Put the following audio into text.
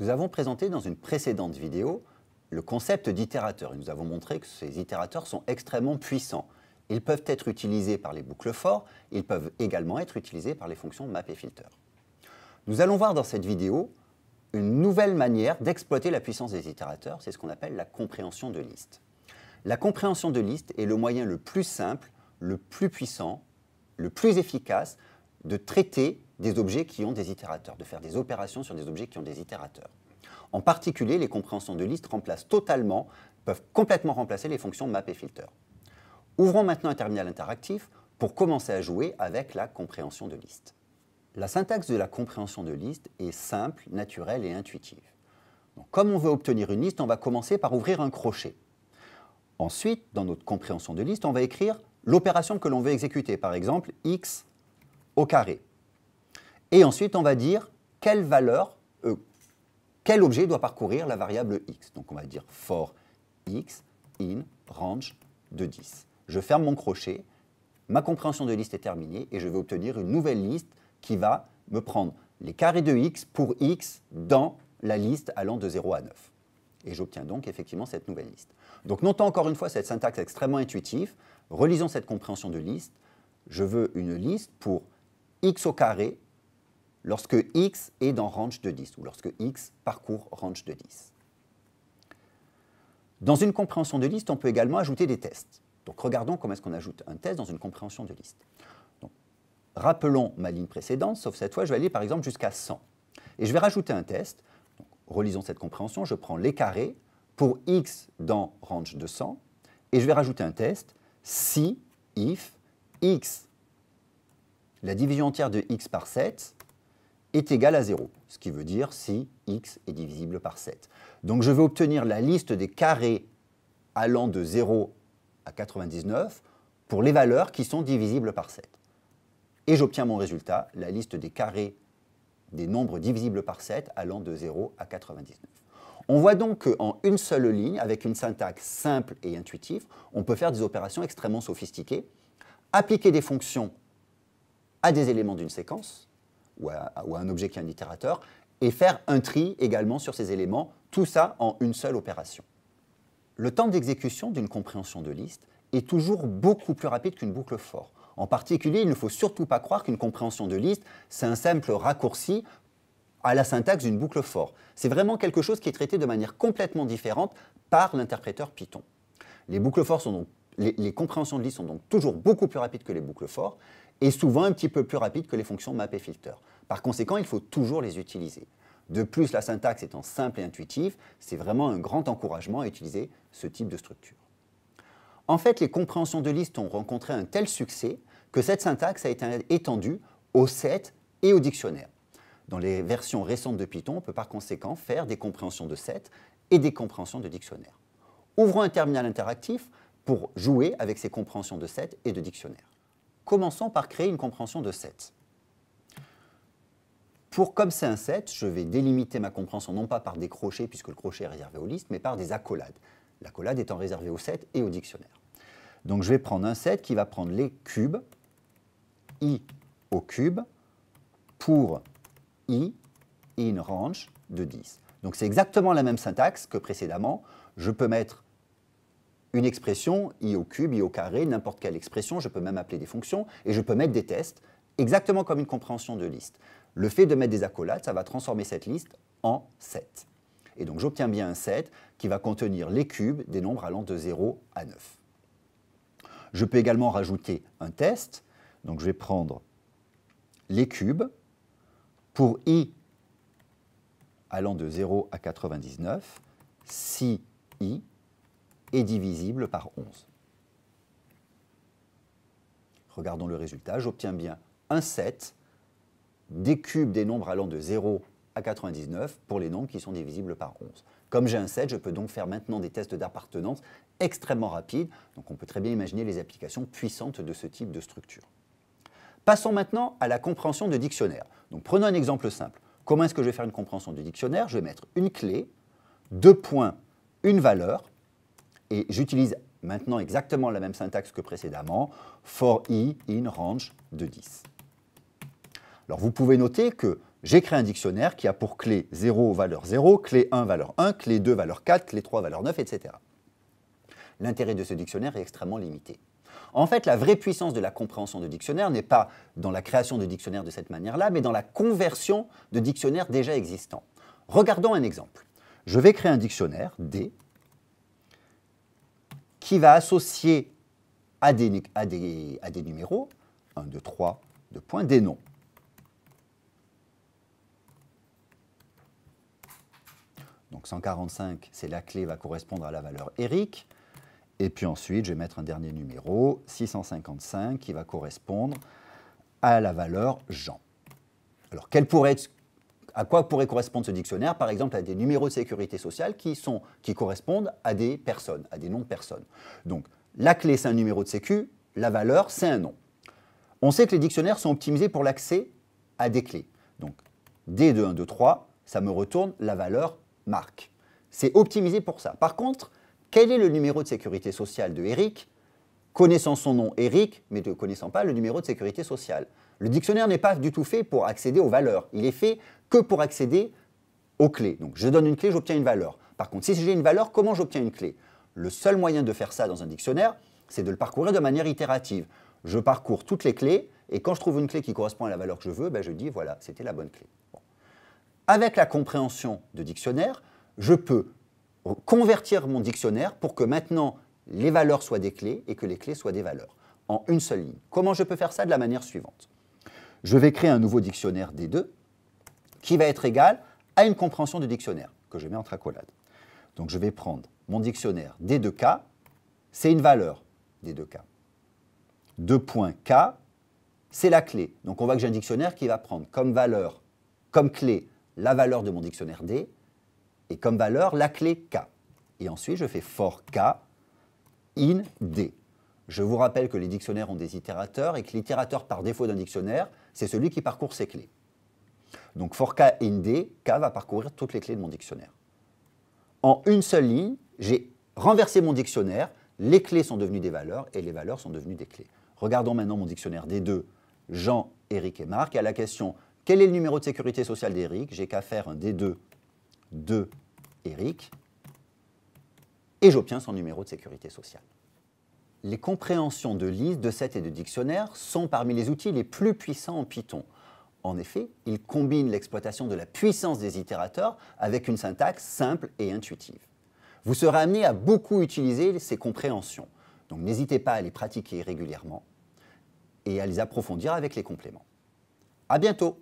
Nous avons présenté dans une précédente vidéo le concept d'itérateur et nous avons montré que ces itérateurs sont extrêmement puissants. Ils peuvent être utilisés par les boucles forts, ils peuvent également être utilisés par les fonctions map et filter. Nous allons voir dans cette vidéo une nouvelle manière d'exploiter la puissance des itérateurs, c'est ce qu'on appelle la compréhension de liste. La compréhension de liste est le moyen le plus simple, le plus puissant, le plus efficace de traiter des objets qui ont des itérateurs, de faire des opérations sur des objets qui ont des itérateurs. En particulier, les compréhensions de liste remplacent totalement, peuvent complètement remplacer les fonctions map et filter. Ouvrons maintenant un terminal interactif pour commencer à jouer avec la compréhension de liste. La syntaxe de la compréhension de liste est simple, naturelle et intuitive. comme on veut obtenir une liste, on va commencer par ouvrir un crochet. Ensuite, dans notre compréhension de liste, on va écrire l'opération que l'on veut exécuter, par exemple x au carré. Et ensuite, on va dire quelle valeur, euh, quel objet doit parcourir la variable x. Donc on va dire for x in range de 10. Je ferme mon crochet, ma compréhension de liste est terminée et je vais obtenir une nouvelle liste qui va me prendre les carrés de x pour x dans la liste allant de 0 à 9. Et j'obtiens donc effectivement cette nouvelle liste. Donc notons encore une fois cette syntaxe extrêmement intuitive. Relisons cette compréhension de liste. Je veux une liste pour x au carré lorsque x est dans range de 10 ou lorsque x parcourt range de 10. Dans une compréhension de liste, on peut également ajouter des tests. Donc regardons comment est-ce qu'on ajoute un test dans une compréhension de liste. rappelons ma ligne précédente, sauf cette fois, je vais aller par exemple jusqu'à 100. Et je vais rajouter un test. relisons cette compréhension, je prends les carrés pour x dans range de 100, et je vais rajouter un test si, if, x la division entière de x par 7 est égale à 0, ce qui veut dire si x est divisible par 7. Donc je vais obtenir la liste des carrés allant de 0 à 99 pour les valeurs qui sont divisibles par 7. Et j'obtiens mon résultat, la liste des carrés des nombres divisibles par 7 allant de 0 à 99. On voit donc qu'en une seule ligne, avec une syntaxe simple et intuitive, on peut faire des opérations extrêmement sophistiquées, appliquer des fonctions à des éléments d'une séquence ou à, un objet qui est un itérateur et faire un tri également sur ces éléments, tout ça en une seule opération. Le temps d'exécution d'une compréhension de liste est toujours beaucoup plus rapide qu'une boucle fort. En particulier, il ne faut surtout pas croire qu'une compréhension de liste, c'est un simple raccourci à la syntaxe d'une boucle fort. C'est vraiment quelque chose qui est traité de manière complètement différente par l'interpréteur Python. Les boucles sont les, compréhensions de liste sont donc toujours beaucoup plus rapides que les boucles forts, et souvent un petit peu plus rapide que les fonctions map et filter. Par conséquent, il faut toujours les utiliser. De plus, la syntaxe étant simple et intuitive, c'est vraiment un grand encouragement à utiliser ce type de structure. En fait, les compréhensions de liste ont rencontré un tel succès que cette syntaxe a été étendue aux sets et aux dictionnaires. Dans les versions récentes de Python, on peut par conséquent faire des compréhensions de sets et des compréhensions de dictionnaires. Ouvrons un terminal interactif pour jouer avec ces compréhensions de sets et de dictionnaires. Commençons par créer une compréhension de 7. Pour comme c'est un set, je vais délimiter ma compréhension non pas par des crochets, puisque le crochet est réservé aux listes, mais par des accolades. L'accolade étant réservée aux 7 et au dictionnaire. Donc je vais prendre un set qui va prendre les cubes, i au cube, pour i in range de 10. Donc c'est exactement la même syntaxe que précédemment. Je peux mettre une expression, i au cube, i au carré, n'importe quelle expression, je peux même appeler des fonctions, et je peux mettre des tests, exactement comme une compréhension de liste. Le fait de mettre des accolades, ça va transformer cette liste en 7. Et donc j'obtiens bien un 7 qui va contenir les cubes des nombres allant de 0 à 9. Je peux également rajouter un test. Donc je vais prendre les cubes pour i allant de 0 à 99 si i est divisible par 11. Regardons le résultat. J'obtiens bien un 7 des cubes des nombres allant de 0 à 99 pour les nombres qui sont divisibles par 11. Comme j'ai un 7, je peux donc faire maintenant des tests d'appartenance extrêmement rapides. Donc on peut très bien imaginer les applications puissantes de ce type de structure. Passons maintenant à la compréhension de dictionnaire. Donc prenons un exemple simple. Comment est-ce que je vais faire une compréhension de dictionnaire Je vais mettre une clé, deux points, une valeur. Et j'utilise maintenant exactement la même syntaxe que précédemment, for i in range de 10. Alors vous pouvez noter que j'ai créé un dictionnaire qui a pour clé 0 valeur 0, clé 1 valeur 1, clé 2 valeur 4, clé 3 valeur 9, etc. L'intérêt de ce dictionnaire est extrêmement limité. En fait, la vraie puissance de la compréhension de dictionnaire n'est pas dans la création de dictionnaires de cette manière-là, mais dans la conversion de dictionnaires déjà existants. Regardons un exemple. Je vais créer un dictionnaire D qui va associer à des, à des, à des numéros, 1, 2, 3, 2 points, des noms. Donc 145, c'est la clé, va correspondre à la valeur Eric. Et puis ensuite, je vais mettre un dernier numéro, 655, qui va correspondre à la valeur Jean. Alors, quelle pourrait être à quoi pourrait correspondre ce dictionnaire Par exemple, à des numéros de sécurité sociale qui, correspondent à des personnes, à des noms de personnes. Donc, la clé, c'est un numéro de sécu, la valeur, c'est un nom. On sait que les dictionnaires sont optimisés pour l'accès à des clés. Donc, D2123, ça me retourne la valeur marque. C'est optimisé pour ça. Par contre, quel est le numéro de sécurité sociale de Eric connaissant son nom Eric, mais ne connaissant pas le numéro de sécurité sociale. Le dictionnaire n'est pas du tout fait pour accéder aux valeurs, il est fait que pour accéder aux clés. Donc je donne une clé, j'obtiens une valeur. Par contre, si j'ai une valeur, comment j'obtiens une clé Le seul moyen de faire ça dans un dictionnaire, c'est de le parcourir de manière itérative. Je parcours toutes les clés, et quand je trouve une clé qui correspond à la valeur que je veux, ben, je dis voilà, c'était la bonne clé. Avec la compréhension de dictionnaire, je peux convertir mon dictionnaire pour que maintenant les valeurs soient des clés et que les clés soient des valeurs, en une seule ligne. Comment je peux faire ça de la manière suivante Je vais créer un nouveau dictionnaire D2 qui va être égal à une compréhension du dictionnaire que je mets en tracolade. Donc je vais prendre mon dictionnaire d 2 k c'est une valeur des deux k c'est la clé. Donc on voit que j'ai un dictionnaire qui va prendre comme valeur, comme clé, la valeur de mon dictionnaire D, et comme valeur, la clé K. Et ensuite, je fais for K in, d. Je vous rappelle que les dictionnaires ont des itérateurs et que l'itérateur par défaut d'un dictionnaire, c'est celui qui parcourt ses clés. Donc for k in d, k va parcourir toutes les clés de mon dictionnaire. En une seule ligne, j'ai renversé mon dictionnaire, les clés sont devenues des valeurs et les valeurs sont devenues des clés. Regardons maintenant mon dictionnaire D2, Jean, Eric et Marc, à la question quel est le numéro de sécurité sociale d'Eric J'ai qu'à faire un D2 2, Eric et j'obtiens son numéro de sécurité sociale. Les compréhensions de listes, de sets et de dictionnaires sont parmi les outils les plus puissants en Python. En effet, ils combinent l'exploitation de la puissance des itérateurs avec une syntaxe simple et intuitive. Vous serez amené à beaucoup utiliser ces compréhensions, donc n'hésitez pas à les pratiquer régulièrement et à les approfondir avec les compléments. À bientôt